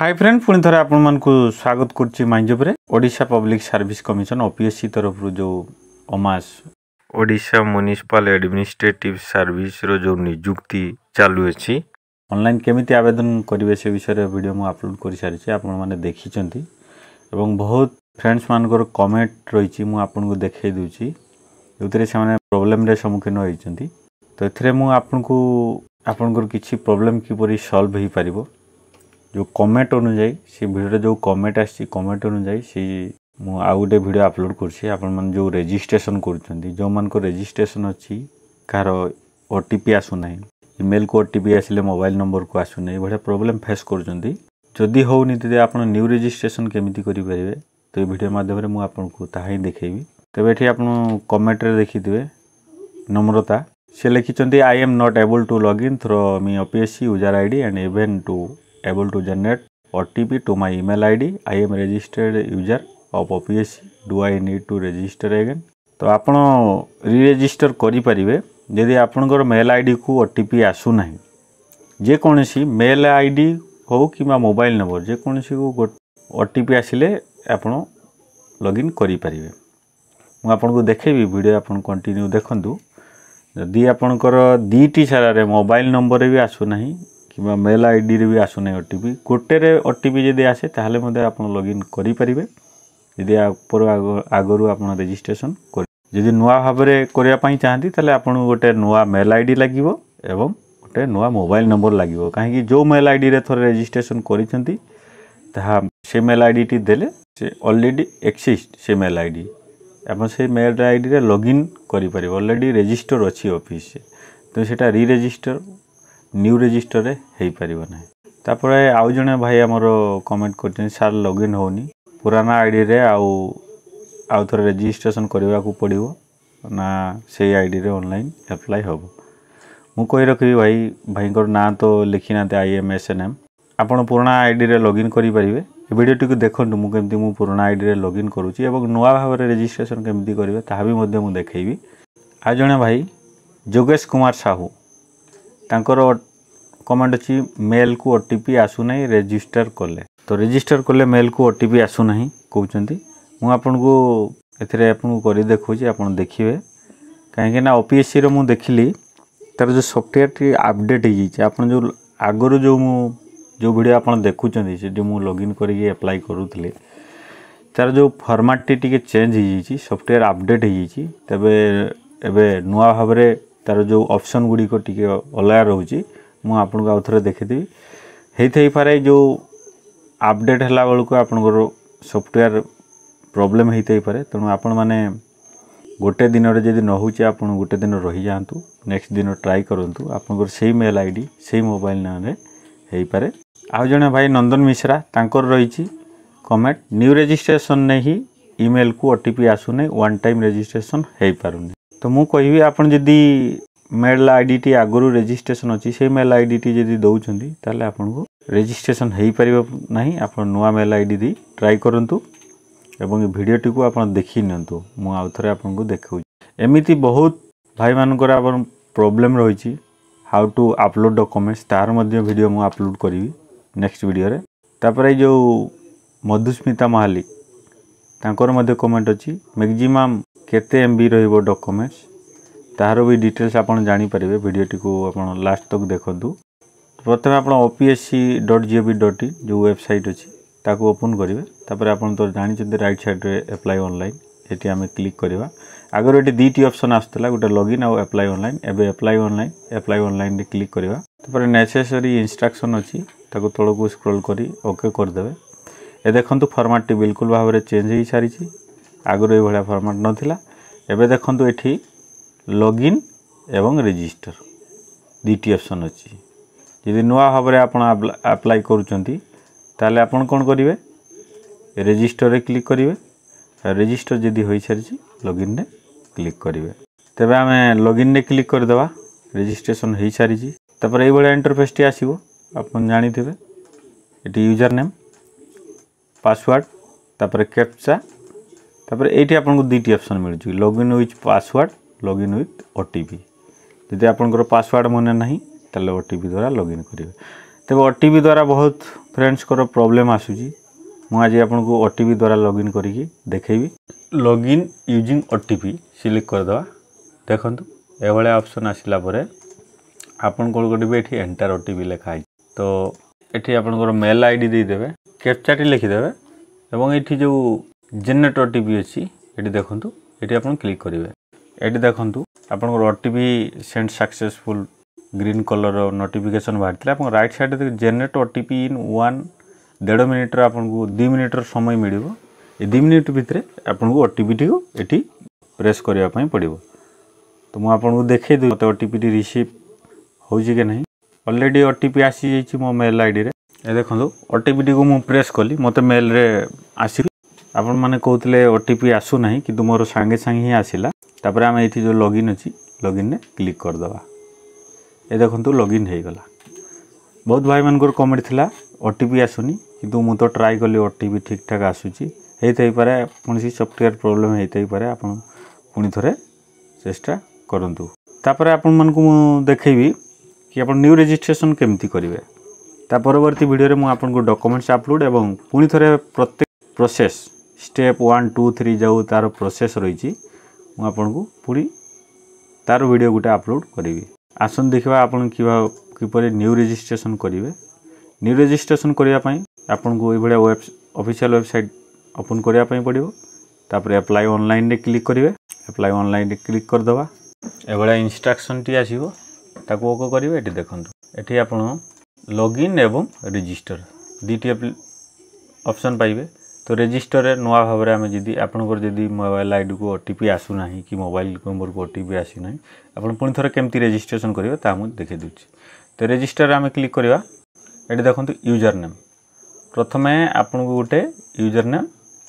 Hi friend পুঁ থরে আপনার স্বাগত করছি মাইজবরে Odisha public service commission OPSC তরফর যে অমাস ওড়শা মুনিসিপাল আডমিনিষ্ট্রেটিভ সার্ভিসর যে নিযুক্তি চালুছি অনলাইন কেমিতি আবেদন করবে সে বিষয়ে ভিডিও মু আপলোড করে সারিছি আপনার দেখিছেন এবং বহুত ফ্রেন্ডস মানকর কমেন্ট রয়েছে মু আপনার দেখাই দেছি ଯେଉଁଥିରେ ସେମାନେ ପ୍ରୋବ୍ଲେମ୍ରେ ସମ୍ମୁଖୀନ ହୋଇଛନ୍ତି ତ ଏଥିରେ ମୁଁ ଆପଣଙ୍କୁ ଆପଣଙ୍କର କିଛି ପ୍ରୋବ୍ଲେମ୍ କିପରି ସଲ୍ଭ ହୋଇପାରିବ ଯେଉଁ କମେଣ୍ଟ ଅନୁଯାୟୀ ସେ ଭିଡ଼ିଓରେ ଯେଉଁ କମେଣ୍ଟ ଆସିଛି କମେଣ୍ଟ ଅନୁଯାୟୀ ସେଇ ମୁଁ ଆଉ ଗୋଟେ ଭିଡ଼ିଓ ଅପଲୋଡ଼ କରୁଛି ଆପଣମାନେ ଯେଉଁ ରେଜିଷ୍ଟ୍ରେସନ୍ କରୁଛନ୍ତି ଯେଉଁମାନଙ୍କ ରେଜିଷ୍ଟ୍ରେସନ୍ ଅଛି କାହାର ଓ ଟି ପି ଆସୁନାହିଁ ଇମେଲ୍କୁ ଓ ଟି ପି ଆସିଲେ ମୋବାଇଲ୍ ନମ୍ବରକୁ ଆସୁନାହିଁ ଏଭଳିଆ ପ୍ରୋବ୍ଲେମ୍ ଫେସ୍ କରୁଛନ୍ତି ଯଦି ହେଉନି ତେବେ ଆପଣ ନ୍ୟୁ ରେଜିଷ୍ଟ୍ରେସନ୍ କେମିତି କରିପାରିବେ ତ ଏ ଭିଡ଼ିଓ ମାଧ୍ୟମରେ ମୁଁ ଆପଣଙ୍କୁ ତାହା ହିଁ ଦେଖେଇବି ତେବେ ଏଠି ଆପଣ କମେଣ୍ଟରେ ଦେଖିଥିବେ ନମ୍ରତା ସେ ଲେଖିଛନ୍ତି I am not able to log in through me O P S C user I D and even to able to generate OTP to my email ID. I am registered user of OPSC. Do I need to register again? तो ଆପଣ ରିରେଜିଷ୍ଟର କରିପାରିବେ ଯଦି ଆପଣଙ୍କର mail ଆଇଡ଼ିକୁ ଓ T P ଆସୁନାହିଁ ଯେକୌଣସି mail ID ହେଉ କିମ୍ବା mobile number ଯେକୌଣସିକୁ ଓ ଟି ପି ଆସିଲେ ଆପଣ ଲଗ୍ଇନ୍ କରିପାରିବେ ମୁଁ ଆପଣଙ୍କୁ ଦେଖେଇବି ଭିଡ଼ିଓ ଆପଣ କଣ୍ଟିନ୍ୟୁ ଦେଖନ୍ତୁ ଯଦି ଆପଣଙ୍କର ଦୁଇଟି ସାରାରେ ମୋବାଇଲ୍ ନମ୍ବରରେ ବି ଆସୁନାହିଁ কিংবা মেল আইডিରେ ବି ଆସୁନି ଓ ଟି ପି ଗୋଟେରେ ଓ ଟି ପି ଯଦି ଆସେ ତାହେଲେ ମଧ୍ୟ ଆପଣ ଲଗ୍ଇନ୍ କରିପାରିବେ ଯଦି ଉପର ଆଗ ଆଗରୁ ଆପଣ ରେଜିଷ୍ଟ୍ରେସନ୍ କରି ଯଦି ନୂଆ ଭାବରେ କରିବା ପାଇଁ ଚାହାନ୍ତି ତାହେଲେ ଆପଣଙ୍କୁ ଗୋଟେ ନୂଆ ମେଲ୍ ଆଇ ଡ଼ି ଲାଗିବ ଏବଂ ଗୋଟେ ନୂଆ ମୋବାଇଲ୍ ନମ୍ବର ଲାଗିବ କାହିଁକି ଯେଉଁ ମେଲ୍ ଆଇଡ଼ିରେ ଥରେ ରେଜିଷ୍ଟ୍ରେସନ୍ କରିଛନ୍ତି ତାହା ସେ ମେଲ୍ ଆଇଡ଼ିଟି ଦେଲେ ସେ ଅଲରେଡ଼ି ଏକ୍ସିଷ୍ଟ ସେ ମେଲ୍ ଆଇ ଡ଼ି ଆପଣ ସେ ମେଲ୍ ଆଇଡ଼ିରେ ଲଗ୍ଇନ୍ କରିପାରିବେ ଅଲରେଡ଼ି ରେଜିଷ୍ଟର ଅଛି ଅଫିସରେ ତ ସେଇଟା ରିରେଜିଷ୍ଟର ନ୍ୟୁ ରେଜିଷ୍ଟର୍ରେ ହେଇପାରିବ ନାହିଁ ତାପରେ ଆଉ ଜଣେ ଭାଇ ଆମର କମେଣ୍ଟ କରିଛନ୍ତି ସାର୍ ଲଗ୍ଇନ୍ ହେଉନି ପୁରାଣା ଆଇଡ଼ିରେ ଆଉ ଆଉ ଥରେ ରେଜିଷ୍ଟ୍ରେସନ୍ କରିବାକୁ ପଡ଼ିବ ନା ସେଇ ଆଇଡ଼ିରେ ଅନଲାଇନ୍ ଆପ୍ଲାଏ ହେବ ମୁଁ କହି ରଖିବି ଭାଇ ଭାଇଙ୍କର ନାଁ ତ ଲେଖିନାହାନ୍ତି I M S N M ଆପଣ ପୁରୁଣା ଆଇଡ଼ିରେ ଲଗ୍ଇନ୍ କରିପାରିବେ ଏ ଭିଡ଼ିଓଟିକୁ ଦେଖନ୍ତୁ ମୁଁ କେମିତି ମୁଁ ପୁରୁଣା ଆଇଡ଼ିରେ ଲଗ୍ଇନ୍ କରୁଛି ଏବଂ ନୂଆ ଭାବରେ ରେଜିଷ୍ଟ୍ରେସନ୍ କେମିତି କରିବେ ତାହା ବି ମଧ୍ୟ ମୁଁ ଦେଖେଇବି ଆଉ ଜଣେ ଭାଇ ଯୋଗେଶ କୁମାର ସାହୁ कमेंट अच्छी मेल को ओटीपी आसुना रजिस्टर कले तो रजिस्टर कले मेल को ओटीपी आसुना कौन मुझे आपदेखी आप देखिए कहीं ओपीएससी रु देख ली तर जो सफ्टवेयर टी अपडेट हो जो आगर जो मु जो भिड आप देखुं लगइन करी एप्लाय तार जो फर्माटी टी चेज हो सफ्टवेयर अपडेट हो तेब एवं नुआ भाव में ତାର ଯେଉଁ ଅପସନ୍ ଗୁଡ଼ିକ ଟିକେ ଅଲଗା ରହୁଛି ମୁଁ ଆପଣଙ୍କୁ ଆଉ ଥରେ ଦେଖିଦେବି ହେଇଥାଇପାରେ ଯେଉଁ ଅପଡ଼େଟ୍ ହେଲା ବେଳକୁ ଆପଣଙ୍କର ସଫ୍ଟୱେୟାର ପ୍ରୋବ୍ଲେମ୍ ହେଇଥାଇପାରେ ତେଣୁ ଆପଣମାନେ ଗୋଟେ ଦିନରେ ଯଦି ନ ହେଉଛି ଆପଣ ଗୋଟେ ଦିନ ରହିଯାଆନ୍ତୁ ନେକ୍ସଟ ଦିନ ଟ୍ରାଏ କରନ୍ତୁ ଆପଣଙ୍କର ସେଇ ମେଲ୍ ଆଇ ଡ଼ି ସେଇ ମୋବାଇଲ୍ ନାଁରେ ହେଇପାରେ ଆଉ ଜଣେ ଭାଇ ନନ୍ଦନ ମିଶ୍ରା ତାଙ୍କର ରହିଛି କମେଣ୍ଟ ନ୍ୟୁ ରେଜିଷ୍ଟ୍ରେସନରେ ହିଁ ଇମେଲ୍କୁ ଓ ଟି ପି ଆସୁନି ୱାନ୍ ଟାଇମ୍ ରେଜିଷ୍ଟ୍ରେସନ୍ ହେଇପାରୁନି ତ ମୁଁ କହିବି ଆପଣ ଯଦି ମେଲ୍ ଆଇଡ଼ିଟି ଆଗରୁ ରେଜିଷ୍ଟ୍ରେସନ୍ ଅଛି ସେଇ ମେଲ୍ ଆଇଡ଼ିଟି ଯଦି ଦେଉଛନ୍ତି ତାହେଲେ ଆପଣଙ୍କୁ ରେଜିଷ୍ଟ୍ରେସନ୍ ହୋଇପାରିବ ନାହିଁ ଆପଣ ନୂଆ ମେଲ୍ ଆଇଡ଼ି ଦେଇ ଟ୍ରାଏ କରନ୍ତୁ ଏବଂ ଏ ଭିଡ଼ିଓଟିକୁ ଆପଣ ଦେଖି ନିଅନ୍ତୁ ମୁଁ ଆଉ ଥରେ ଆପଣଙ୍କୁ ଦେଖାଉଛି ଏମିତି ବହୁତ ଭାଇମାନଙ୍କର ଆପଣ ପ୍ରୋବ୍ଲେମ୍ ରହିଛି ହାଉ ଟୁ ଅପଲୋଡ଼୍ ଡକ୍ୟୁମେଣ୍ଟସ୍ ତାହାର ମଧ୍ୟ ଭିଡ଼ିଓ ମୁଁ ଅପଲୋଡ଼୍ କରିବି ନେକ୍ସଟ ଭିଡ଼ିଓରେ ତାପରେ ଏଇ ଯେଉଁ ମଧୁସ୍ମିତା ମହାଲିକ ତାଙ୍କର ମଧ୍ୟ କମେଣ୍ଟ ଅଛି ମ୍ୟାକ୍ସିମମ୍ କେତେ ଏମ୍ ବି ରହିବ ଡକ୍ୟୁମେଣ୍ଟସ୍ ତାହାର ବି ଡିଟେଲ୍ସ ଆପଣ ଜାଣିପାରିବେ ଭିଡ଼ିଓଟିକୁ ଆପଣ ଲାଷ୍ଟ ତକ ଦେଖନ୍ତୁ ପ୍ରଥମେ ଆପଣ O P S C dot G O V dot in ଯେଉଁ ୱେବସାଇଟ୍ ଅଛି ତାକୁ ଓପନ୍ କରିବେ ତାପରେ ଆପଣ ତ ଜାଣିଛନ୍ତି ରାଇଟ୍ ସାଇଡ଼୍ରେ ଆପ୍ଲାଏ ଅନଲାଇନ୍ ଏଠି ଆମେ କ୍ଲିକ୍ କରିବା ଆଗରୁ ଏଠି ଦୁଇଟି ଅପସନ୍ ଆସୁଥିଲା ଗୋଟେ ଲଗ୍ଇନ୍ ଆଉ ଆପ୍ଲାଏ ଅନଲାଇନ୍ ଏବେ ଆପ୍ଲାଏ ଅନଲାଇନ୍ ଆପ୍ଲାଏ ଅନଲାଇନ୍ରେ କ୍ଲିକ୍ କରିବା ତାପରେ ନେସେସରି ଇନଷ୍ଟ୍ରକ୍ସନ୍ ଅଛି ତାକୁ ତଳକୁ ସ୍କ୍ରୋଲ୍ କରି ଓକେ କରିଦେବେ ଏ ଦେଖନ୍ତୁ ଫର୍ମାଟ୍ଟି ବିଲକୁଲ ଭାବରେ ଚେଞ୍ଜ ହୋଇସାରିଛି ଆଗରୁ ଏଇଭଳିଆ ଫର୍ମାଟ୍ ନଥିଲା ଏବେ ଦେଖନ୍ତୁ ଏଠି ଲଗ୍ଇନ୍ ଏବଂ ରେଜିଷ୍ଟର ଦୁଇଟି ଅପସନ୍ ଅଛି ଯଦି ନୂଆ ଭାବରେ ଆପଣ ଆପ୍ଲାଏ କରୁଛନ୍ତି ତାହେଲେ ଆପଣ କ'ଣ କରିବେ ରେଜିଷ୍ଟରରେ କ୍ଲିକ୍ କରିବେ ରେଜିଷ୍ଟର ଯଦି ହୋଇସାରିଛି ଲଗ୍ଇନ୍ରେ କ୍ଲିକ୍ କରିବେ ତେବେ ଆମେ ଲଗ୍ଇନ୍ରେ କ୍ଲିକ୍ କରିଦେବା ରେଜିଷ୍ଟ୍ରେସନ୍ ହୋଇସାରିଛି ତାପରେ ଏଇଭଳିଆ ଇଣ୍ଟରଫେସ୍ଟି ଆସିବ ଆପଣ ଜାଣିଥିବେ ଏଠି ୟୁଜର୍ ନେମ୍ ପାସୱାର୍ଡ଼ ତାପରେ କ୍ୟାପ୍ଚା ତାପରେ ଏଇଠି ଆପଣଙ୍କୁ ଦୁଇଟି ଅପସନ୍ ମିଳୁଛି login with password login with O T P ଯଦି ଆପଣଙ୍କର ପାସୱାର୍ଡ଼ ମନେ ନାହିଁ ତାହେଲେ ଓ ଟି ପି ଦ୍ୱାରା ଲଗ୍ଇନ୍ କରିବେ ତେବେ ଓ ଟି ପି ଦ୍ୱାରା ବହୁତ ଫ୍ରେଣ୍ଡସ୍ଙ୍କର ପ୍ରୋବ୍ଲେମ୍ ଆସୁଛି ମୁଁ ଆଜି ଆପଣଙ୍କୁ ଓ ଟି ପି ଦ୍ୱାରା ଲଗ୍ଇନ୍ କରିକି ଦେଖେଇବି login using O T P select କରିଦେବା ଦେଖନ୍ତୁ ଏଭଳିଆ ଅପସନ୍ ଆସିଲା ପରେ ଆପଣ କ'ଣ କରିବେ ଏଠି ଏଣ୍ଟର୍ ଓ ଟି ପି ଲେଖା ହେଇଛି ତ ଏଠି ଆପଣଙ୍କର ମେଲ୍ ଆଇ ଡ଼ି ଦେଇଦେବେ କ୍ୟାପ୍ଚାଟି ଲେଖିଦେବେ ଏବଂ ଏଠି ଯେଉଁ ଜେନେରେଟ୍ ଓ ଟି ପି ଅଛି ଏଠି ଦେଖନ୍ତୁ ଏଠି ଆପଣ କ୍ଲିକ୍ କରିବେ ଏଠି ଦେଖନ୍ତୁ ଆପଣଙ୍କର O T P send successful green କଲର୍ର ନୋଟିଫିକେସନ୍ ବାହାରିଥିଲା ଆପଣ ରାଇଟ୍ ସାଇଡ଼୍ରେ generate O T P in one ଦେଢ଼ ମିନିଟ୍ର ଆପଣଙ୍କୁ ଦୁଇ ମିନିଟ୍ର ସମୟ ମିଳିବ ଏ ଦୁଇ ମିନିଟ୍ ଭିତରେ ଆପଣଙ୍କୁ ଓ ଟି ପିଟିକୁ ଏଠି ପ୍ରେସ୍ କରିବା ପାଇଁ ପଡ଼ିବ ତ ମୁଁ ଆପଣଙ୍କୁ ଦେଖାଇ ଦେଉଛି ମୋତେ ଓ ଟି ପିଟି ରିସିଭ୍ ହେଉଛି କି ନାହିଁ ଅଲରେଡ଼ି ଓ ଟି ପି ଆସିଯାଇଛି ମୋ ମେଲ୍ ଆଇଡ଼ିରେ ଏ ଦେଖନ୍ତୁ ଓ ଟି ପିଟିକୁ ମୁଁ ପ୍ରେସ୍ କଲି ମୋତେ ମେଲ୍ରେ ଆସିବି ଆପଣମାନେ କହୁଥିଲେ ଓ ଟି ପି ଆସୁନାହିଁ କିନ୍ତୁ ମୋର ସାଙ୍ଗେ ସାଙ୍ଗେ ହିଁ ଆସିଲା ତାପରେ ଆମେ ଏଇଠି ଯେଉଁ ଲଗ୍ଇନ୍ ଅଛି ଲଗ୍ଇନ୍ରେ କ୍ଲିକ୍ କରିଦେବା ଏ ଦେଖନ୍ତୁ ଲଗ୍ଇନ୍ ହୋଇଗଲା ବହୁତ ଭାଇମାନଙ୍କର କମେଣ୍ଟ ଥିଲା ଓ ଟି ପି ଆସୁନି କିନ୍ତୁ ମୁଁ ତ ଟ୍ରାଏ କଲି ଓ ଟି ପି ଠିକ୍ଠାକ୍ ଆସୁଛି ହୋଇଥାଇପାରେ କୌଣସି ସଫ୍ଟୱେର୍ ପ୍ରୋବ୍ଲେମ୍ ହୋଇଥାଇପାରେ ଆପଣ ପୁଣି ଥରେ ଚେଷ୍ଟା କରନ୍ତୁ ତାପରେ ଆପଣମାନଙ୍କୁ ମୁଁ ଦେଖେଇବି କି ଆପଣ ନ୍ୟୁ ରେଜିଷ୍ଟ୍ରେସନ୍ କେମିତି କରିବେ ତା ପରବର୍ତ୍ତୀ ଭିଡ଼ିଓରେ ମୁଁ ଆପଣଙ୍କୁ ଡକୁମେଣ୍ଟସ୍ ଅପଲୋଡ଼ ଏବଂ ପୁଣି ଥରେ ପ୍ରତ୍ୟେକ process step one two three ଯେଉଁ ତା'ର ପ୍ରୋସେସ୍ ରହିଛି ମୁଁ ଆପଣଙ୍କୁ ପୁଣି ତା'ର ଭିଡ଼ିଓ ଗୋଟେ ଅପଲୋଡ଼ କରିବି ଆସନ୍ତୁ ଦେଖିବା ଆପଣ କିପରି ନ୍ୟୁ ରେଜିଷ୍ଟ୍ରେସନ୍ କରିବେ ନ୍ୟୁ ରେଜିଷ୍ଟ୍ରେସନ୍ କରିବା ପାଇଁ ଆପଣଙ୍କୁ ଏଇଭଳିଆ ୱେବ୍ ଅଫିସିଆଲ୍ ୱେବସାଇଟ୍ ଓପନ୍ କରିବା ପାଇଁ ପଡ଼ିବ ତାପରେ ଆପ୍ଲାଏ ଅନଲାଇନ୍ରେ କ୍ଲିକ୍ କରିବେ ଆପ୍ଲାଏ ଅନଲାଇନ୍ରେ କ୍ଲିକ୍ କରିଦେବା ଏଭଳିଆ ଇନଷ୍ଟ୍ରକ୍ସନ୍ଟି ଆସିବ ତାକୁ ଓକ କରିବେ ଏଠି ଦେଖନ୍ତୁ ଏଠି ଆପଣ ଲଗ୍ଇନ୍ ଏବଂ ରେଜିଷ୍ଟର ଦୁଇଟି ଅପସନ୍ ପାଇବେ তো ରେଜିଷ୍ଟରରେ ନୂଆ ଭାବରେ ଆମେ ଯଦି ଆପଣଙ୍କର ଯଦି ମୋବାଇଲ୍ ଆଇଡ଼ିକୁ ଓ ଟି ପି ଆସୁନାହିଁ କି ମୋବାଇଲ୍ ନମ୍ବରକୁ ଓ ଟି ପି ଆସୁନାହିଁ ଆପଣ ପୁଣି ଥରେ କେମିତି ରେଜିଷ୍ଟ୍ରେସନ୍ କରିବେ ତାହା ମୁଁ ଦେଖାଇ ଦେଉଛି ତ ରେଜିଷ୍ଟରରେ ଆମେ କ୍ଲିକ୍ କରିବା ଏଠି ଦେଖନ୍ତୁ ୟୁଜର ନେମ୍ ପ୍ରଥମେ ଆପଣଙ୍କୁ ଗୋଟେ ୟୁଜର ନେମ୍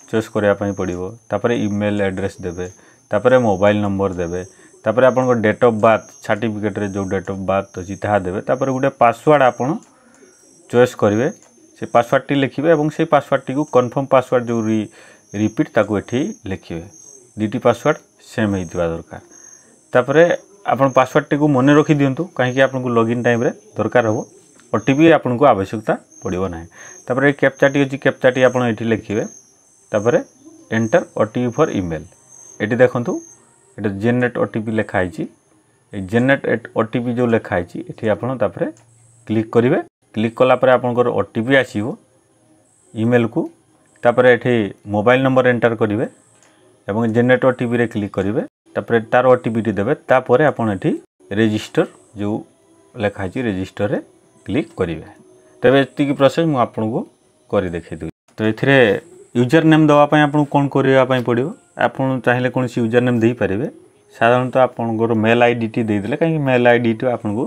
ଚଏସ୍ କରିବା ପାଇଁ ପଡ଼ିବ ତାପରେ ଇମେଲ୍ ଆଡ୍ରେସ୍ ଦେବେ ତାପରେ ମୋବାଇଲ୍ ନମ୍ବର ଦେବେ ତାପରେ ଆପଣଙ୍କ ଡେଟ୍ ଅଫ୍ ବାର୍ଥ ସାର୍ଟିଫିକେଟ୍ରେ ଯେଉଁ ଡେଟ୍ ଅଫ୍ ବାର୍ଥ ଅଛି ତାହା ଦେବେ ତାପରେ ଗୋଟେ ପାସୱାର୍ଡ଼ ଆପଣ ଚଏସ୍ କରିବେ ସେ ପାସୱାର୍ଡ଼ଟି ଲେଖିବେ ଏବଂ ସେଇ ପାସୱାର୍ଡ଼ଟିକୁ କନଫର୍ମ ପାସୱାର୍ଡ଼ ଯେଉଁ ରିପିଟ୍ ତାକୁ ଏଠି ଲେଖିବେ ଦୁଇଟି ପାସୱାର୍ଡ଼ ସେମ୍ ହେଇଥିବା ଦରକାର ତାପରେ ଆପଣ ପାସୱାର୍ଡ଼ଟିକୁ ମନେ ରଖିଦିଅନ୍ତୁ କାହିଁକି ଆପଣଙ୍କୁ ଲଗ୍ଇନ୍ ଟାଇମ୍ରେ ଦରକାର ହେବ ଓ ଟି ପି ଆପଣଙ୍କୁ ଆବଶ୍ୟକତା ପଡ଼ିବ ନାହିଁ ତାପରେ କ୍ୟାପ୍ଚାଟି ଅଛି କ୍ୟାପ୍ଚାଟି ଆପଣ ଏଠି ଲେଖିବେ ତାପରେ enter O T P for email ଏଠି ଦେଖନ୍ତୁ ଏଠି ଜେନେରେଟ୍ ଓ ଟି ପି ଲେଖା ହେଇଛି এই জেনারেট ও টি পি ଯେଉଁ ଲେଖା ହେଇଛି ଏଠି ଆପଣ ତାପରେ କ୍ଲିକ୍ କରିବେ କ୍ଲିକ୍ କଲାପରେ ଆପଣଙ୍କର ଓ ଟି ପି ଆସିବ ଇମେଲ୍କୁ ତାପରେ ଏଠି ମୋବାଇଲ୍ ନମ୍ବର ଏଣ୍ଟର କରିବେ ଏବଂ ଜେନେରେଟ୍ ଓ ଟିଭିରେ କ୍ଲିକ୍ କରିବେ ତାପରେ ତା'ର ଓ ଟିଭିଟି ଦେବେ ତାପରେ ଆପଣ ଏଠି ରେଜିଷ୍ଟର ଯେଉଁ ଲେଖା ହେଇଛି ରେଜିଷ୍ଟରରେ କ୍ଲିକ୍ କରିବେ ତେବେ ଏତିକି ପ୍ରୋସେସ୍ ମୁଁ ଆପଣଙ୍କୁ କରି ଦେଖେଇଦେବି ତ ଏଥିରେ ୟୁଜର ନେମ୍ ଦେବା ପାଇଁ ଆପଣଙ୍କୁ କ'ଣ କରିବା ପାଇଁ ପଡ଼ିବ ଆପଣ ଚାହିଁଲେ କୌଣସି ୟୁଜର ନେମ୍ ଦେଇପାରିବେ ସାଧାରଣତଃ ଆପଣଙ୍କର ମେଲ୍ ଆଇଡ଼ିଟି ଦେଇଦେଲେ କାହିଁକି ମେଲ୍ ଆଇଡ଼ିଟି ଆପଣଙ୍କୁ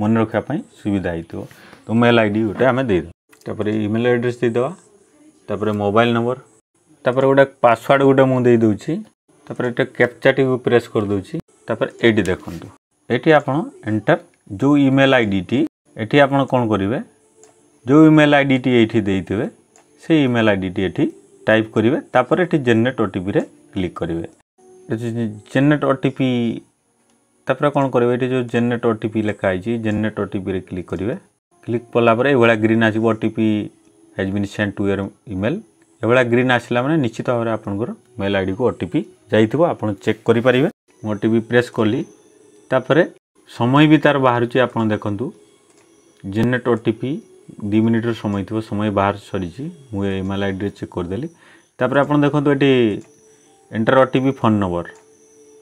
ମନେ ରଖିବା ପାଇଁ ସୁବିଧା ହେଇଥିବ ତୁ ମେଲ୍ ଆଇ ଡି ଗୋଟେ ଆମେ ଦେଇଦେବା ତାପରେ ଇମେଲ୍ ଆଡ଼୍ରେସ୍ ଦେଇଦେବା ତାପରେ ମୋବାଇଲ୍ ନମ୍ବର ତାପରେ ଗୋଟେ ପାସୱାର୍ଡ଼ ଗୋଟେ ମୁଁ ଦେଇଦେଉଛି ତାପରେ ଏଇଟା କ୍ୟାପ୍ଚାଟିକୁ ପ୍ରେସ୍ କରିଦେଉଛି ତାପରେ ଏଇଠି ଦେଖନ୍ତୁ ଏଇଠି ଆପଣ ଏଣ୍ଟର୍ ଯେଉଁ ଇମେଲ୍ ଆଇଡ଼ିଟି ଏଠି ଆପଣ କ'ଣ କରିବେ ଯେଉଁ ଇମେଲ୍ ଆଇଡ଼ିଟି ଏଇଠି ଦେଇଥିବେ ସେଇ ଇମେଲ୍ ଆଇଡ଼ିଟି ଏଠି ଟାଇପ୍ କରିବେ ତାପରେ ଏଠି ଜେନେରେଟ୍ ଓଟିପିରେ କ୍ଲିକ୍ କରିବେ ଜେନେରେଟ୍ ଓଟିପି ତାପରେ କ'ଣ କରିବେ ଏଠି ଯେଉଁ ଜେନେରେଟ୍ ଓଟିପି ଲେଖା ହେଇଛି ଜେନେରେଟ୍ ଓଟିପିରେ କ୍ଲିକ୍ କରିବେ କ୍ଲିକ୍ କଲା ପରେ ଏଇଭଳିଆ ଗ୍ରୀନ୍ ଆସିବ O T P has been send to your email ଏଭଳିଆ ଗ୍ରୀନ୍ ଆସିଲା ମାନେ ନିଶ୍ଚିତ ଭାବରେ ଆପଣଙ୍କର ମେଲ୍ ଆଇଡ଼ିକୁ ଓ ଟି ପି ଯାଇଥିବ ଆପଣ ଚେକ୍ କରିପାରିବେ ମୁଁ ଓ ଟି ପି ପ୍ରେସ୍ କଲି ତାପରେ ସମୟ ବି ତା'ର ବାହାରୁଛି ଆପଣ ଦେଖନ୍ତୁ ଜେନେଟ୍ ଓ ଟି ପି ଦୁଇ ମିନିଟ୍ର ସମୟ ଥିବ ସମୟ ବାହାର ସରିଛି ମୁଁ ଏ ଇମେଲ୍ ଆଇଡ଼ିରେ ଚେକ୍ କରିଦେଲି ତାପରେ ଆପଣ ଦେଖନ୍ତୁ ଏଠି enter O T P phone number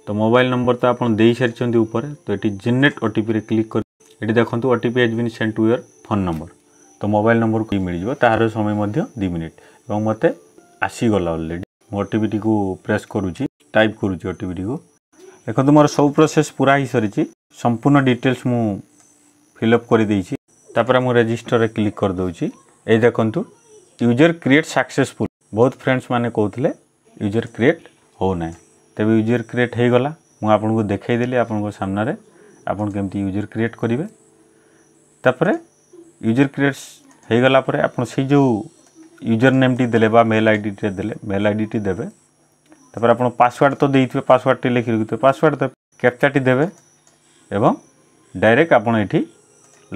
ତ ମୋବାଇଲ୍ ନମ୍ବର ତ ଆପଣ ଦେଇସାରିଛନ୍ତି ଉପରେ ତ ଏଠି ଜେନେଟ୍ ଓ ଟିପିରେ କ୍ଲିକ୍ କରି এটি দেখুন OTP has been send to your phone number তো মোবাইল নম্বরକୁ ମିଳିଯିବ ତାହାର ସମୟ ମଧ୍ୟ ଦୁଇ ମିନିଟ୍ ଏବଂ ମୋତେ ଆସିଗଲା ଅଲରେଡ଼ି ମୁଁ ଓଟିପିଟିକୁ ପ୍ରେସ୍ କରୁଛି ଟାଇପ୍ କରୁଛି ଓଟିପିଟିକୁ ଦେଖନ୍ତୁ ମୋର ସବୁ ପ୍ରୋସେସ୍ ପୁରା ହେଇସାରିଛି ସମ୍ପୂର୍ଣ୍ଣ ଡିଟେଲ୍ସ ମୁଁ ଫିଲ୍ଅପ୍ କରିଦେଇଛି ତାପରେ ମୁଁ ରେଜିଷ୍ଟର୍ରେ କ୍ଲିକ୍ କରିଦେଉଛି ଏଇ ଦେଖନ୍ତୁ ୟୁଜର୍ କ୍ରିଏଟ୍ ସକ୍ସେସଫୁଲ୍ ବହୁତ ଫ୍ରେଣ୍ଡସ୍ ମାନେ କହୁଥିଲେ ୟୁଜର୍ କ୍ରିଏଟ୍ ହେଉନାହିଁ ତେବେ ୟୁଜର୍ କ୍ରିଏଟ୍ ହେଇଗଲା ମୁଁ ଆପଣଙ୍କୁ ଦେଖାଇଦେଲି ଆପଣଙ୍କ ସାମ୍ନାରେ ଆପଣ କେମିତି ୟୁଜର୍ କ୍ରିଏଟ୍ କରିବେ ତାପରେ ୟୁଜର୍ କ୍ରିଏଟ୍ ହୋଇଗଲା ପରେ ଆପଣ ସେଇ ଯେଉଁ ୟୁଜର୍ ନେମ୍ଟି ଦେଲେ ବା ମେଲ୍ ଆଇଡ଼ିଟିରେ ଦେଲେ ମେଲ୍ ଆଇଡ଼ିଟି ଦେବେ ତାପରେ ଆପଣ ପାସୱାର୍ଡ଼ ତ ଦେଇଥିବେ ପାସୱାର୍ଡ଼ଟି ଲେଖି ରଖିଥିବେ ପାସୱାର୍ଡ଼ ଦେବେ କ୍ୟାପ୍ଚାଟି ଦେବେ ଏବଂ ଡାଇରେକ୍ଟ ଆପଣ ଏଠି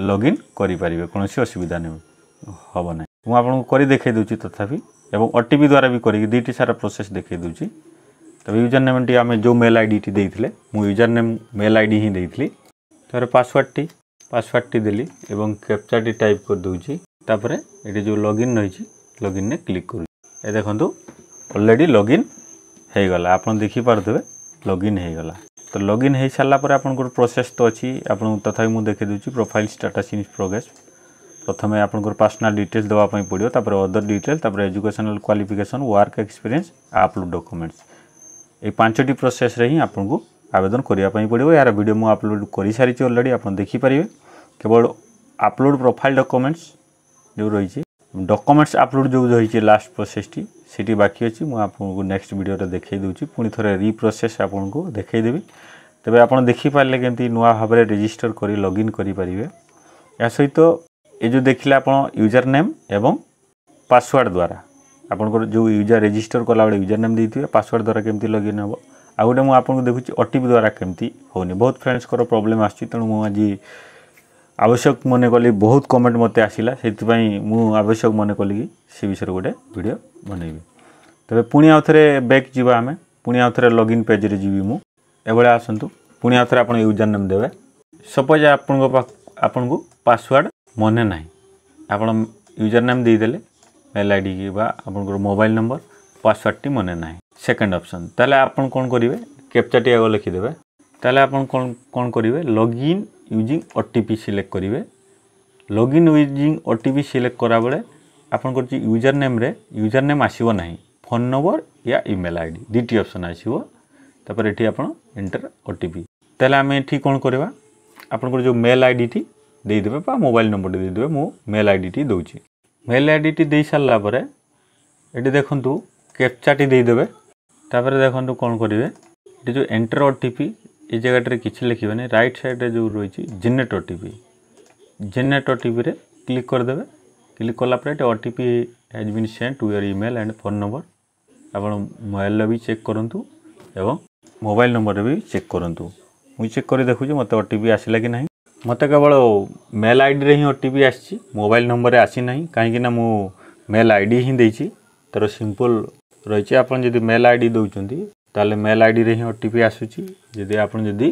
ଲଗ୍ଇନ୍ କରିପାରିବେ କୌଣସି ଅସୁବିଧା ହେବ ନାହିଁ ମୁଁ ଆପଣଙ୍କୁ କରି ଦେଖାଇ ଦେଉଛି ତଥାପି ଏବଂ ଓ ଟି ପି ଦ୍ୱାରା ବି କରିକି ଦୁଇଟି ସାରା ପ୍ରୋସେସ୍ ଦେଖାଇ ଦେଉଛି ତେବେ ୟୁଜର୍ ନେମ୍ଟି ଆମେ ଯେଉଁ ମେଲ୍ ଆଇଡ଼ିଟି ଦେଇଥିଲେ ମୁଁ ୟୁଜର୍ ନେମ୍ ମେଲ୍ ଆଇଡ଼ି ହିଁ ଦେଇଥିଲି ତା'ପରେ ପାସୱାର୍ଡ଼ଟି ପାସୱାର୍ଡ଼ଟି ଦେଲି ଏବଂ କ୍ୟାପ୍ଚାଟି ଟାଇପ୍ କରିଦେଉଛି ତାପରେ ଏଠି ଯେଉଁ ଲଗ୍ଇନ୍ ରହିଛି ଲଗ୍ଇନ୍ରେ କ୍ଲିକ୍ କରୁଛି ଏ ଦେଖନ୍ତୁ ଅଲରେଡ଼ି ଲଗ୍ଇନ୍ ହୋଇଗଲା ଆପଣ ଦେଖିପାରୁଥିବେ ଲଗ୍ଇନ୍ ହୋଇଗଲା ତ ଲଗ୍ଇନ୍ ହୋଇସାରିଲା ପରେ ଆପଣଙ୍କର ପ୍ରୋସେସ୍ ତ ଅଛି ଆପଣଙ୍କୁ ତଥାପି ମୁଁ ଦେଖାଇ ଦେଉଛି ପ୍ରୋଫାଇଲ୍ ଷ୍ଟାଟସ୍ ଇନ୍ ପ୍ରୋଗ୍ରେସ୍ ପ୍ରଥମେ ଆପଣଙ୍କର ପର୍ସନାଲ୍ ଡିଟେଲ୍ସ ଦେବା ପାଇଁ ପଡ଼ିବ ତାପରେ ଅଦର ଡିଟେଲ୍ ତାପରେ educational qualification work experience upload documents এই ପାଞ୍ଚଟି ପ୍ରୋସେସ୍ରେ ହିଁ ଆପଣଙ୍କୁ ଆବେଦନ କରିବା ପାଇଁ ପଡ଼ିବ ଏହାର ଭିଡ଼ିଓ ମୁଁ ଅପଲୋଡ଼ କରିସାରିଛି ଅଲରେଡ଼ି ଆପଣ ଦେଖିପାରିବେ କେବଳ ଅପଲୋଡ଼ ପ୍ରୋଫାଇଲ୍ ଡକ୍ୟୁମେଣ୍ଟସ୍ ଯେଉଁ ରହିଛି ଡକ୍ୟୁମେଣ୍ଟସ୍ ଅପଲୋଡ଼ ଯେଉଁ ରହିଛି ଲାଷ୍ଟ ପ୍ରୋସେସ୍ଟି ସେଠି ବାକି ଅଛି ମୁଁ ଆପଣଙ୍କୁ ନେକ୍ସଟ ଭିଡ଼ିଓରେ ଦେଖାଇ ଦେଉଛି ପୁଣି ଥରେ ରିପ୍ରୋସେସ୍ ଆପଣଙ୍କୁ ଦେଖାଇଦେବି ତେବେ ଆପଣ ଦେଖିପାରିଲେ କେମିତି ନୂଆ ଭାବରେ ରେଜିଷ୍ଟର କରି ଲଗ୍ଇନ୍ କରିପାରିବେ ଏହା ସହିତ ଏ ଯେଉଁ ଦେଖିଲେ ଆପଣ ୟୁଜର ନେମ୍ ଏବଂ ପାସୱାର୍ଡ଼ ଦ୍ୱାରା ଆପଣଙ୍କର ଯେଉଁ ୟୁଜର୍ ରେଜିଷ୍ଟର କଲାବେଳେ ୟୁଜର୍ ନେମ୍ ଦେଇଥିବେ ପାସୱାର୍ଡ଼ ଦ୍ୱାରା କେମିତି ଲଗ୍ଇନ୍ ହେବ ଆଉ ଗୋଟେ ମୁଁ ଆପଣଙ୍କୁ ଦେଖୁଛି ଓ ଟି ପି ଦ୍ୱାରା କେମିତି ହେଉନି ବହୁତ ଫ୍ରେଣ୍ଡସ୍ଙ୍କର ପ୍ରୋବ୍ଲେମ୍ ଆସୁଛି ତେଣୁ ମୁଁ ଆଜି ଆବଶ୍ୟକ ମନେ କଲି ବହୁତ କମେଣ୍ଟ ମୋତେ ଆସିଲା ସେଥିପାଇଁ ମୁଁ ଆବଶ୍ୟକ ମନେ କଲି କି ସେ ବିଷୟରେ ଗୋଟେ ଭିଡ଼ିଓ ବନେଇବି ତେବେ ପୁଣି ଆଉ ଥରେ ବ୍ୟାକ୍ ଯିବା ଆମେ ପୁଣି ଆଉ ଥରେ ଲଗ୍ଇନ୍ ପେଜ୍ରେ ଯିବି ମୁଁ ଏଭଳିଆ ଆସନ୍ତୁ ପୁଣି ଆଉ ଥରେ ଆପଣ ୟୁଜର୍ ନେମ୍ ଦେବେ ସପୋଜ୍ ଆପଣଙ୍କ ଆପଣଙ୍କୁ ପାସୱାର୍ଡ଼ ମନେ ନାହିଁ ଆପଣ ୟୁଜର୍ ନେମ୍ ଦେଇଦେଲେ এল আই ডি বা আপনার মোবাইল নম্বর পাসওয়ার্ডটি মনে না সেকেন্ড অপসন তাহলে আপনার কোণ করবে ক্যাপচাটি আগে লিখিদেবে তাহলে আপনার কোণ করবে log in using OTP select করবে log in using OTP select করা বেড়ে আপনার যে ইউজর নেম্রে ইউজর নেম আসব না ফোন নম্বর ইয়া ইমেল আইডি দুইটি অপসন আসব তারপরে এটি আপনার এন্টার ওটিপি তাহলে আমি এটি কোণ করা আপনার যে মেল আইডিটি ଦେଇଦେବେ ବା ମୋବାଇଲ୍ ନମ୍ବରଟି ଦେଇଦେବେ ମୁଁ ମେଲ୍ ଆଇଡ଼ିଟି ଦେଉଛି মেল ଆଇଡ଼ିଟି ଦେଇସାରିଲା ପରେ ଏଠି ଦେଖନ୍ତୁ କ୍ୟାପ୍ଚାଟି ଦେଇଦେବେ ତାପରେ ଦେଖନ୍ତୁ କ'ଣ କରିବେ ଏଠି ଯେଉଁ ଏଣ୍ଟର ଓ ଟି ପି ଏ ଜାଗାଟାରେ କିଛି ଲେଖିବେନି ରାଇଟ୍ ସାଇଡ଼୍ରେ ଯେଉଁ ରହିଛି generate O T P generate O ଟିଭିରେ କ୍ଲିକ୍ କରିଦେବେ କ୍ଲିକ୍ କଲା ପରେ ଏଠି O T P has been send to your email and phone number ଆପଣ ମୋବାଇଲ୍ରେ ବି ଚେକ୍ କରନ୍ତୁ ଏବଂ ମୋବାଇଲ୍ ନମ୍ବରରେ ବି ଚେକ୍ କରନ୍ତୁ ମୁଁ ଚେକ୍ କରି ଦେଖୁଛି ମୋତେ ଓ ଟି ପି ଆସିଲା କି ନାହିଁ ମୋତେ କେବଳ ମେଲ୍ ଆଇଡ଼ିରେ ହିଁ ଓ ଟି ପି ଆସିଛି ମୋବାଇଲ୍ ନମ୍ବରରେ ଆସିନାହିଁ କାହିଁକିନା ମୁଁ ମେଲ୍ ଆଇଡ଼ି ହିଁ ଦେଇଛି ତା'ର ସିମ୍ପଲ୍ ରହିଛି ଆପଣ ଯଦି ମେଲ୍ ଆଇଡ଼ି ଦେଉଛନ୍ତି ତାହେଲେ ମେଲ୍ ଆଇଡ଼ିରେ ହିଁ ଓ ଟି ପି ଆସୁଛି ଯଦି ଆପଣ ଯଦି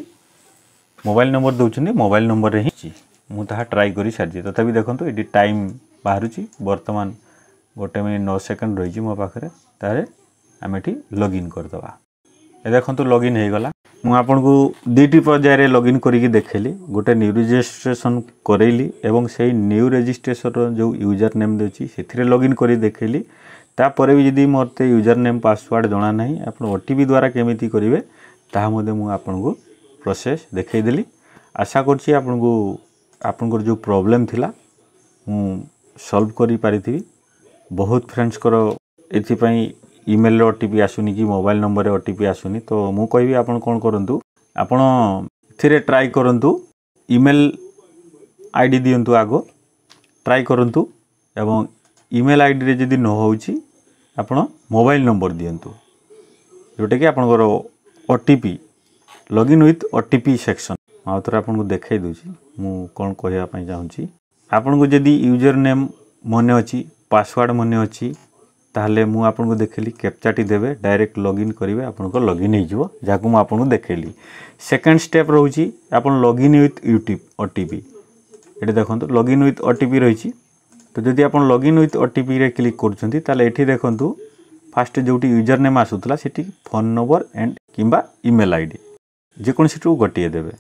ମୋବାଇଲ୍ ନମ୍ବର ଦେଉଛନ୍ତି ମୋବାଇଲ୍ ନମ୍ବରରେ ହିଁ ମୁଁ ତାହା ଟ୍ରାଏ କରି ସାରିଛି ତଥାପି ଦେଖନ୍ତୁ ଏଠି ଟାଇମ୍ ବାହାରୁଛି ବର୍ତ୍ତମାନ ଗୋଟେ ମିନିଟ୍ ନଅ ସେକେଣ୍ଡ ରହିଛି ମୋ ପାଖରେ ତାହେଲେ ଆମେ ଏଠି ଲଗ୍ଇନ୍ କରିଦେବା ଦେଖନ୍ତୁ ଲଗ୍ଇନ୍ ହୋଇଗଲା ମୁଁ ଆପଣଙ୍କୁ ଦୁଇଟି ପର୍ଯ୍ୟାୟରେ ଲଗ୍ଇନ୍ କରିକି ଦେଖେଇଲି ଗୋଟେ ନ୍ୟୁ ରେଜିଷ୍ଟ୍ରେସନ୍ କରେଇଲି ଏବଂ ସେଇ ନ୍ୟୁ ରେଜିଷ୍ଟ୍ରେସନ୍ର ଯେଉଁ ୟୁଜର୍ ନେମ୍ ଦେଉଛି ସେଥିରେ ଲଗ୍ଇନ୍ କରି ଦେଖେଇଲି ତାପରେ ବି ଯଦି ମୋତେ ୟୁଜର୍ ନେମ୍ ପାସୱାର୍ଡ଼ ଜଣା ନାହିଁ ଆପଣ ଓ ଟି ପି ଦ୍ୱାରା କେମିତି କରିବେ ତାହା ମଧ୍ୟ ମୁଁ ଆପଣଙ୍କୁ ପ୍ରୋସେସ୍ ଦେଖେଇଦେଲି ଆଶା କରୁଛି ଆପଣଙ୍କୁ ଆପଣଙ୍କର ଯେଉଁ ପ୍ରୋବ୍ଲେମ୍ ଥିଲା ମୁଁ ସଲ୍ଭ କରିପାରିଥିବି ବହୁତ ଫ୍ରେଣ୍ଡସ୍ଙ୍କର ଏଥିପାଇଁ ଇମେଲ୍ରେ ଓ ଟି ପି ଆସୁନି କି ମୋବାଇଲ୍ ନମ୍ବରରେ ଓ ଟି ପି ଆସୁନି ତ ମୁଁ କହିବି ଆପଣ କ'ଣ କରନ୍ତୁ ଆପଣ ଏଥିରେ ଟ୍ରାଏ କରନ୍ତୁ ଇମେଲ୍ ଆଇ ଡ଼ି ଦିଅନ୍ତୁ ଆଗ ଟ୍ରାଏ କରନ୍ତୁ ଏବଂ ଇମେଲ୍ ଆଇଡ଼ିରେ ଯଦି ନ ହେଉଛି ଆପଣ ମୋବାଇଲ୍ ନମ୍ବର ଦିଅନ୍ତୁ ଯେଉଁଟାକି ଆପଣଙ୍କର O T P login with O T P section ଆଉ ଥରେ ଆପଣଙ୍କୁ ଦେଖାଇ ଦେଉଛି ମୁଁ କ'ଣ କହିବା ପାଇଁ ଚାହୁଁଛି ଆପଣଙ୍କୁ ଯଦି ୟୁଜର୍ ନେମ୍ ମନେ ଅଛି ପାସୱାର୍ଡ଼ ମନେ ଅଛି তাহলে ମୁଁ ଆପଣଙ୍କୁ ଦେଖେଇଲି କ୍ୟାପ୍ଚାଟି ଦେବେ ଡାଇରେକ୍ଟ ଲଗ୍ଇନ୍ କରିବେ ଆପଣଙ୍କ ଲଗ୍ଇନ୍ ହେଇଯିବ ଯାହାକୁ ମୁଁ ଆପଣଙ୍କୁ ଦେଖେଇଲି ସେକେଣ୍ଡ ଷ୍ଟେପ୍ ରହୁଛି ଆପଣ login with YouTube O T P ଏଠି ଦେଖନ୍ତୁ login with O T P ରହିଛି ତ ଯଦି ଆପଣ ଲଗ୍ଇନ୍ ୱିଥ୍ ଓ ଟି ପିରେ କ୍ଲିକ୍ କରୁଛନ୍ତି ତାହେଲେ ଏଠି ଦେଖନ୍ତୁ ଫାଷ୍ଟ ଯେଉଁଠି ୟୁଜର ନେମ୍ ଆସୁଥିଲା ସେଠି ଫୋନ୍ ନମ୍ବର ଆଣ୍ଡ କିମ୍ବା ଇମେଲ୍ ଆଇ ଡ଼ି ଯେକୌଣସିଠୁ ଗୋଟିଏ ଦେବେ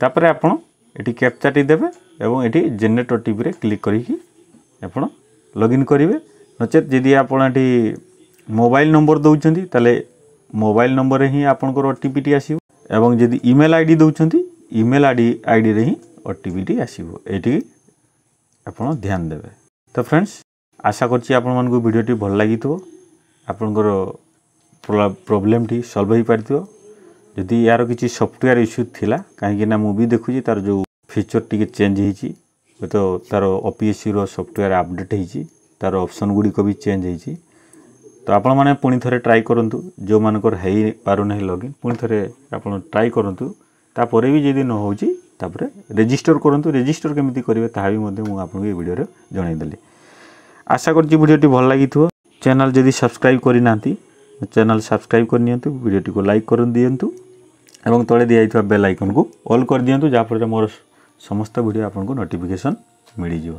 ତାପରେ ଆପଣ ଏଠି କ୍ୟାପ୍ଚାଟି ଦେବେ ଏବଂ ଏଠି ଜେନେରେଟ୍ ଓ ଟିଭିରେ କ୍ଲିକ୍ କରିକି ଆପଣ ଲଗ୍ଇନ୍ କରିବେ ନଚେତ୍ ଯଦି ଆପଣ ଏଠି ମୋବାଇଲ ନମ୍ବର ଦେଉଛନ୍ତି ତାହେଲେ ମୋବାଇଲ ନମ୍ବରରେ ହିଁ ଆପଣଙ୍କର ଓ ଟି ପିଟି ଆସିବ ଏବଂ ଯଦି ଇମେଲ୍ ଆଇ ଡ଼ି ଦେଉଛନ୍ତି ଇମେଲ୍ ଆଇ ଡ଼ି ଆଇଡ଼ିରେ ହିଁ ଓ ଟି ପିଟି ଆସିବ ଏଇଠିକି ଆପଣ ଧ୍ୟାନ ଦେବେ ତ ଫ୍ରେଣ୍ଡସ୍ ଆଶା କରୁଛି ଆପଣମାନଙ୍କୁ ଭିଡ଼ିଓଟି ଭଲ ଲାଗିଥିବ ଆପଣଙ୍କର ପ୍ରୋବ୍ଲେମ୍ଟି ସଲ୍ଭ ହୋଇପାରିଥିବ ଯଦି ଏହାର କିଛି ସଫ୍ଟୱେୟାର ଇସ୍ୟୁ ଥିଲା କାହିଁକିନା ମୁଁ ବି ଦେଖୁଛି ତା'ର ଯେଉଁ ଫିଚର୍ ଟିକେ ଚେଞ୍ଜ ହେଇଛି ହୁଏତ ତା'ର ଓପିଏସ୍ସିର ସଫ୍ଟୱେୟାର ଅପଡ଼େଟ୍ ହେଇଛି তার ଅପସନ୍ ଗୁଡ଼ିକ ବି ଚେଞ୍ଜ ହେଇଛି ତ ଆପଣମାନେ ପୁଣି ଥରେ ଟ୍ରାଏ କରନ୍ତୁ ଯେଉଁମାନଙ୍କର ହେଇପାରୁନାହିଁ ଲଗ୍ଇନ୍ ପୁଣି ଥରେ ଆପଣ ଟ୍ରାଏ କରନ୍ତୁ ତାପରେ ବି ଯଦି ନ ହେଉଛି ତାପରେ ରେଜିଷ୍ଟର କରନ୍ତୁ ରେଜିଷ୍ଟର କେମିତି କରିବେ ତାହା ବି ମଧ୍ୟ ମୁଁ ଆପଣଙ୍କୁ ଏଇ ଭିଡ଼ିଓରେ ଜଣାଇଦେଲି ଆଶା କରୁଛି ଭିଡ଼ିଓଟି ଭଲ ଲାଗିଥିବ ଚ୍ୟାନେଲ୍ ଯଦି ସବସ୍କ୍ରାଇବ୍ କରିନାହାନ୍ତି ଚ୍ୟାନେଲ୍ ସବସ୍କ୍ରାଇବ୍ କରିନିଅନ୍ତୁ ଭିଡ଼ିଓଟିକୁ ଲାଇକ୍ କରିଦିଅନ୍ତୁ ଏବଂ ତଳେ ଦିଆଯାଇଥିବା ବେଲ୍ ଆଇକନ୍କୁ ଅଲ୍ କରିଦିଅନ୍ତୁ ଯାହାଫଳରେ ମୋର ସମସ୍ତ ଭିଡ଼ିଓ ଆପଣଙ୍କୁ ନୋଟିଫିକେସନ୍ ମିଳିଯିବ